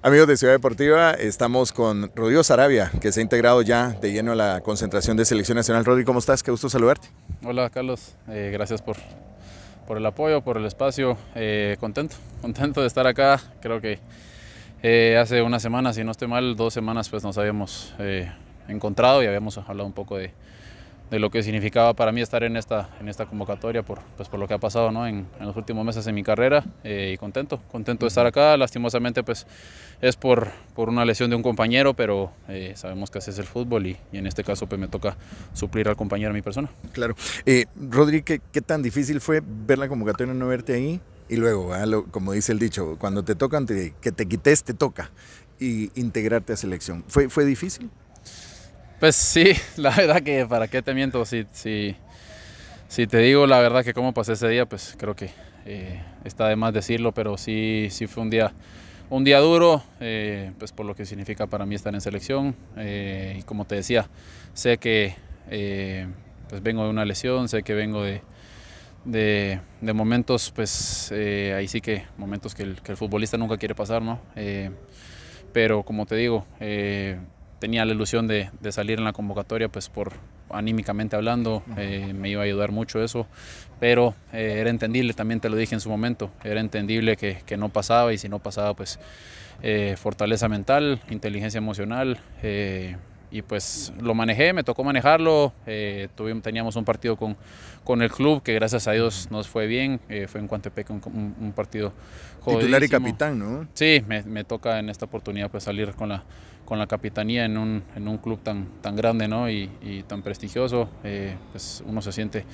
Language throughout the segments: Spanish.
Amigos de Ciudad Deportiva, estamos con Rodrigo Sarabia, que se ha integrado ya de lleno a la concentración de Selección Nacional. Rodrigo, ¿cómo estás? Qué gusto saludarte. Hola, Carlos. Eh, gracias por, por el apoyo, por el espacio. Eh, contento, contento de estar acá. Creo que eh, hace una semana, si no estoy mal, dos semanas, pues nos habíamos encontrado y habíamos hablado un poco de, de lo que significaba para mí estar en esta, en esta convocatoria por, pues por lo que ha pasado ¿no? en, en, los últimos meses en mi carrera eh, y contento, contento de estar acá, lastimosamente pues es por, por una lesión de un compañero, pero eh, sabemos que así es el fútbol y, en este caso pues me toca suplir al compañero a mi persona. Claro, eh, ¿qué, tan difícil fue ver la convocatoria y no verte ahí? Y luego, ah, como dice el dicho, cuando te tocan, que te quites, te toca y integrarte a selección. ¿Fue, fue difícil? Pues sí, la verdad que para qué te miento, si, si, te digo la verdad que cómo pasé ese día, pues creo que eh, está de más decirlo, pero sí, sí fue un día, un día duro, eh, pues por lo que significa para mí estar en selección. Eh, y como te decía, sé que pues vengo de una lesión, sé que vengo de, momentos, pues ahí sí que momentos que el, que el, futbolista nunca quiere pasar, ¿no? pero como te digo, tenía la ilusión de, salir en la convocatoria, pues por anímicamente hablando, eh, me iba a ayudar mucho eso, pero eh, era entendible, también te lo dije en su momento, era entendible que, no pasaba y si no pasaba, pues eh, fortaleza mental, inteligencia emocional y pues lo manejé, me tocó manejarlo. Eh, tuvimos, teníamos un partido con, el club que gracias a Dios nos fue bien. Eh, fue en Cuantepec un, partido jodidísimo. Titular y capitán, ¿no? Sí, me, me, toca en esta oportunidad pues salir con la, con la capitanía en un, club tan, tan grande ¿no? y, tan prestigioso. Eh, pues uno se siente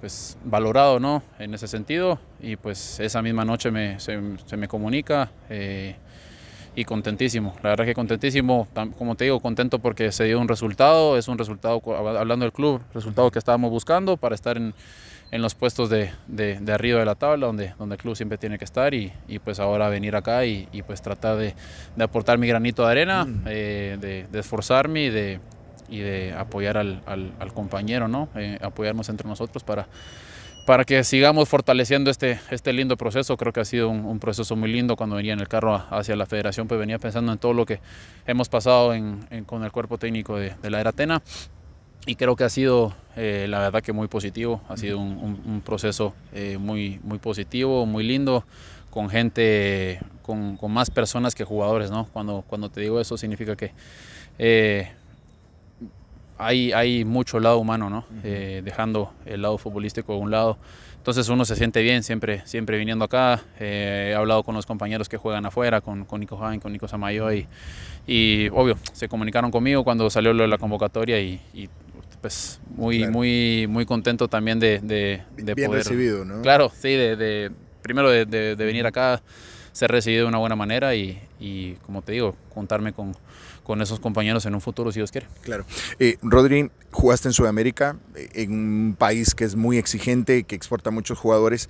pues valorado ¿no? en ese sentido y pues esa misma noche me, se, se me comunica y contentísimo. La verdad que contentísimo, como te digo, contento porque se dio un resultado, es un resultado, hablando del club, resultado que estábamos buscando para estar en, en los puestos de, arriba de la tabla, donde, donde el club siempre tiene que estar y, pues ahora venir acá y, pues tratar de, aportar mi granito de arena, mm. eh, de, esforzarme y de, y de apoyar al, compañero, ¿no? Eh, apoyarnos entre nosotros para para que sigamos fortaleciendo este, este lindo proceso. Creo que ha sido un, proceso muy lindo. Cuando venía en el carro hacia la federación, pues venía pensando en todo lo que hemos pasado con el cuerpo técnico de, la Atena Y creo que ha sido, eh, la verdad que muy positivo. Ha sido un, proceso eh, muy, muy positivo, muy lindo, con gente, con, más personas que jugadores, ¿no? Cuando, cuando te digo eso significa que... Eh, hay, hay mucho lado humano, ¿no? Eh, dejando el lado futbolístico a un lado. Entonces uno se siente bien siempre, siempre viniendo acá. Eh, he hablado con los compañeros que juegan afuera, con, con Nico Jaén, con Nico Samayo y, y, obvio, se comunicaron conmigo cuando salió la convocatoria y, pues muy, muy, muy contento también de, de, de bien recibido, ¿no? Claro, sí, de, de primero de, venir acá ser recibido de una buena manera y, como te digo, contarme con, esos compañeros en un futuro si Dios quiere. Claro. Eh, Rodri, jugaste en Sudamérica, eh, en un país que es muy exigente, que exporta muchos jugadores.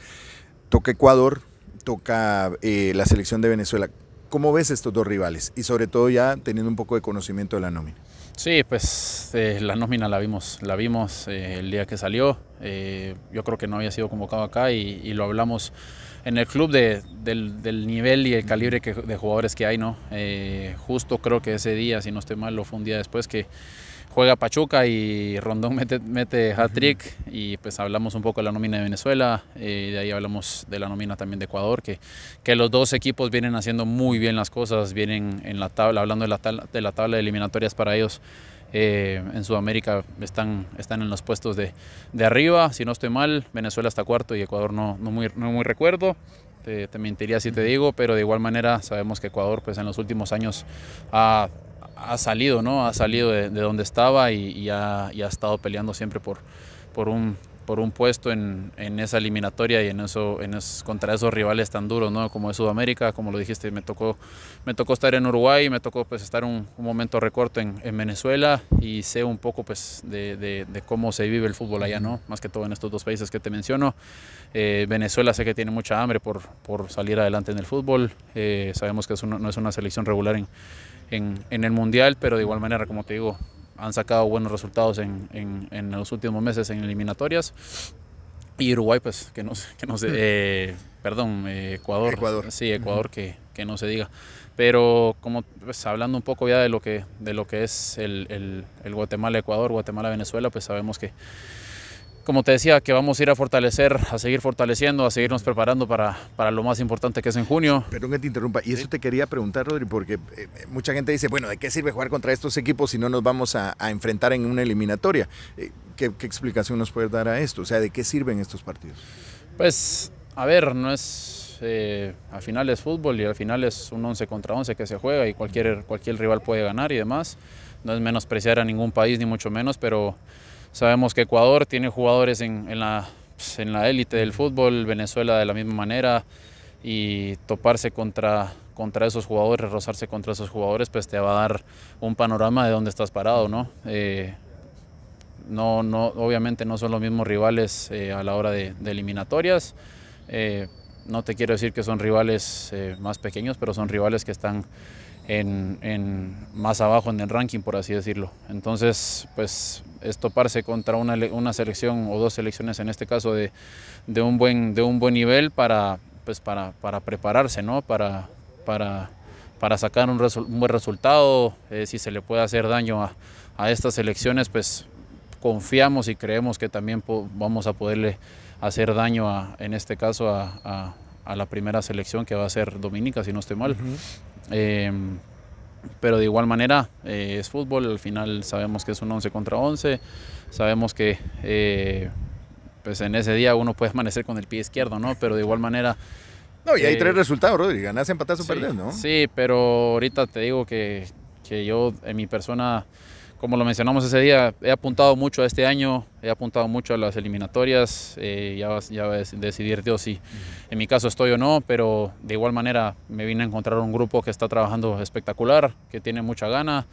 Toca Ecuador, toca eh, la selección de Venezuela. ¿Cómo ves estos dos rivales? Y sobre todo ya teniendo un poco de conocimiento de la nómina. Sí, pues eh, la nómina la vimos, la vimos el día que salió. yo creo que no había sido convocado acá y, lo hablamos en el club del, nivel y el calibre que, de jugadores que hay, ¿no? Eh, justo creo que ese día, si no estoy mal, lo fue un día después que juega Pachuca y Rondón mete, mete hat-trick y pues hablamos un poco de la nómina de Venezuela, y eh, de ahí hablamos de la nómina también de Ecuador, que, que los dos equipos vienen haciendo muy bien las cosas, vienen en la tabla, hablando de la, de, la tabla de eliminatorias para ellos, eh, en Sudamérica están, están en los puestos de, arriba, si no estoy mal, Venezuela está cuarto y Ecuador no, no, muy, recuerdo. Te, mentiría si te digo, pero de igual manera sabemos que Ecuador pues en los últimos años ha, salido, ¿no? Ha salido de, donde estaba y, ha, ha estado peleando siempre por, por un por un puesto en, en esa eliminatoria y en eso, en contra esos rivales tan duros, ¿no? Como es Sudamérica, como lo dijiste, me tocó, me tocó estar en Uruguay, me tocó pues estar un, momento recorto en, Venezuela y sé un poco pues de, cómo se vive el fútbol allá, ¿no? Más que todo en estos dos países que te menciono. Eh, Venezuela sé que tiene mucha hambre por, por salir adelante en el fútbol, eh, sabemos que es no es una selección regular en, en el Mundial, pero de igual manera, como te digo, han sacado buenos resultados en, los últimos meses en eliminatorias. Y Uruguay, pues, que no, que se... Mm. Eh, perdón, eh, Ecuador. Ecuador. Sí, Ecuador, que, que, no se diga. Pero como pues, hablando un poco ya de lo que, de lo que es el Guatemala-Ecuador, Guatemala-Venezuela, pues sabemos que como te decía, que vamos a ir a fortalecer, a seguir fortaleciendo, a seguirnos preparando para, lo más importante que es en junio. Pero que te interrumpa, y eso te quería preguntar, Rodri, porque eh, mucha gente dice, bueno, ¿de qué sirve jugar contra estos equipos si no nos vamos a, enfrentar en una eliminatoria? Eh, ¿qué, explicación nos puedes dar a esto? O sea, ¿de qué sirven estos partidos? Pues, a ver, no es... Eh, al final es fútbol y al final es un 11 contra 11 que se juega y cualquier, cualquier rival puede ganar y demás. No es menospreciar a ningún país ni mucho menos, pero Sabemos que Ecuador tiene jugadores en, la en la élite del fútbol, Venezuela de la misma manera, y toparse contra, contra esos jugadores, rozarse contra esos jugadores, pues te va a dar un panorama de dónde estás parado, ¿no? Eh, no, no, obviamente no son los mismos rivales eh, a la hora de, eliminatorias. Eh, no te quiero decir que son rivales más pequeños, pero son rivales que están en, más abajo en el ranking, por así decirlo. Entonces, pues es toparse contra una, selección o dos selecciones en este caso de, un, buen, de un buen nivel para, pues, para, para prepararse, ¿no? Para, para, para sacar un, buen resultado. Eh, si se le puede hacer daño a, estas selecciones, pues confiamos y creemos que también vamos a poderle hacer daño, en este caso, a, la primera selección que va a ser Dominica, si no estoy mal. Em, pero de igual manera eh, es fútbol, al final sabemos que es un 11 contra 11, sabemos que eh, pues en ese día uno puede amanecer con el pie izquierdo, ¿no? Pero de igual manera... No, y hay eh, tres resultados, Rodri, ganas, empatas o sí, ¿no? Sí, pero ahorita te digo que, que yo en mi persona como lo mencionamos ese día, he apuntado mucho a este año, he apuntado mucho a las eliminatorias, eh, ya, ya va a decidir Dios si en mi caso estoy o no, pero de igual manera me vine a encontrar un grupo que está trabajando espectacular, que tiene mucha gana,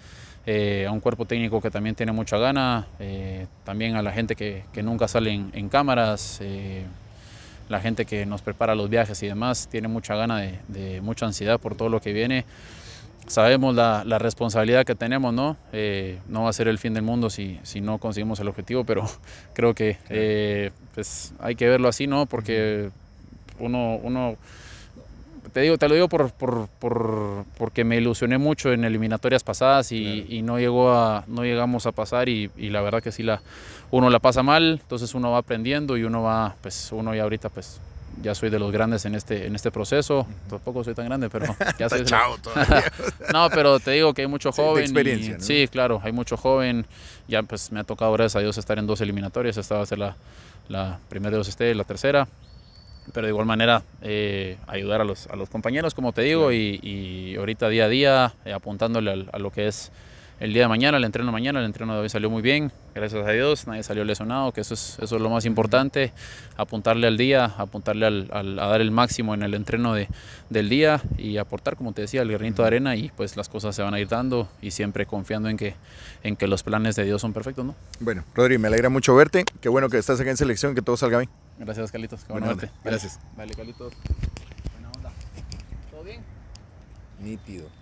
eh, a un cuerpo técnico que también tiene mucha gana, eh, también a la gente que, nunca sale en, cámaras la gente que nos prepara los viajes y demás tiene mucha gana de, de, mucha ansiedad por todo lo que viene sabemos la, responsabilidad que tenemos, ¿no? Eh, no va a ser el fin del mundo si, no conseguimos el objetivo, pero creo que eh, pues hay que verlo así, ¿no? Porque uno, uno te digo, te lo digo por, por, porque me ilusioné mucho en eliminatorias pasadas y, no llegó a, no llegamos a pasar y, la verdad que si la, uno la pasa mal, entonces uno va aprendiendo y uno va, pues uno ya ahorita pues ya soy de los grandes en este, en este proceso. Tampoco soy tan grande, pero ya Chao todavía. no, pero te digo que hay mucho joven. Sí, claro, hay mucho joven. Ya pues me ha tocado, gracias a Dios, estar en dos eliminatorias. Esta va a ser la, primera de dos este, la tercera. Pero de igual manera, eh, ayudar a los, compañeros, como te digo, y, ahorita día a día, eh, apuntándole a lo que es el día de mañana, el entreno mañana, el entreno de hoy salió muy bien, gracias a Dios, nadie salió lesionado, que eso es, eso es lo más importante, apuntarle al día, apuntarle al, a dar el máximo en el entreno de, del día y aportar, como te decía, el granito de arena y pues las cosas se van a ir dando y siempre confiando en que, en que los planes de Dios son perfectos, ¿no? Bueno, Rodri, me alegra mucho verte, qué bueno que estás acá en selección, que todo salga bien. Gracias, Calitos, qué bueno Gracias. Vale, Calitos. Buena onda. ¿Todo bien? Nítido.